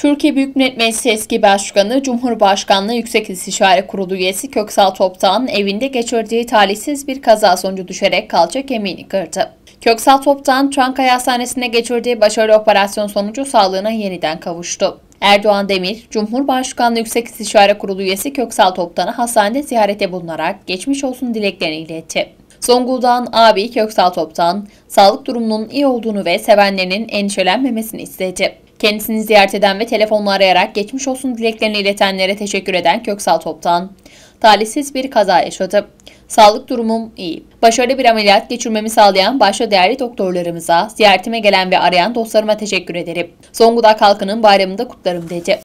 Türkiye Büyük Millet Meclisi eski başkanı, Cumhurbaşkanlığı Yüksek İstişare Kurulu üyesi Köksal Toptağ'ın evinde geçirdiği talihsiz bir kaza sonucu düşerek kalça kemiğini kırdı. Köksal Toptağ'ın Çankaya Hastanesi'ne geçirdiği başarılı operasyon sonucu sağlığına yeniden kavuştu. Erdoğan Demir, Cumhurbaşkanlığı Yüksek İstişare Kurulu üyesi Köksal Toptan'ı hastanede ziyarete bulunarak geçmiş olsun dileklerini iletti. Zonguldak'ın abi Köksal Top'tan sağlık durumunun iyi olduğunu ve sevenlerinin endişelenmemesini istedi. Kendisini ziyaret eden ve telefonla arayarak geçmiş olsun dileklerini iletenlere teşekkür eden Köksal Top'tan talihsiz bir kaza yaşadı. Sağlık durumum iyi. Başarılı bir ameliyat geçirmemi sağlayan başta değerli doktorlarımıza, ziyaretime gelen ve arayan dostlarıma teşekkür ederim. Zonguldak halkının bayramında kutlarım dedi.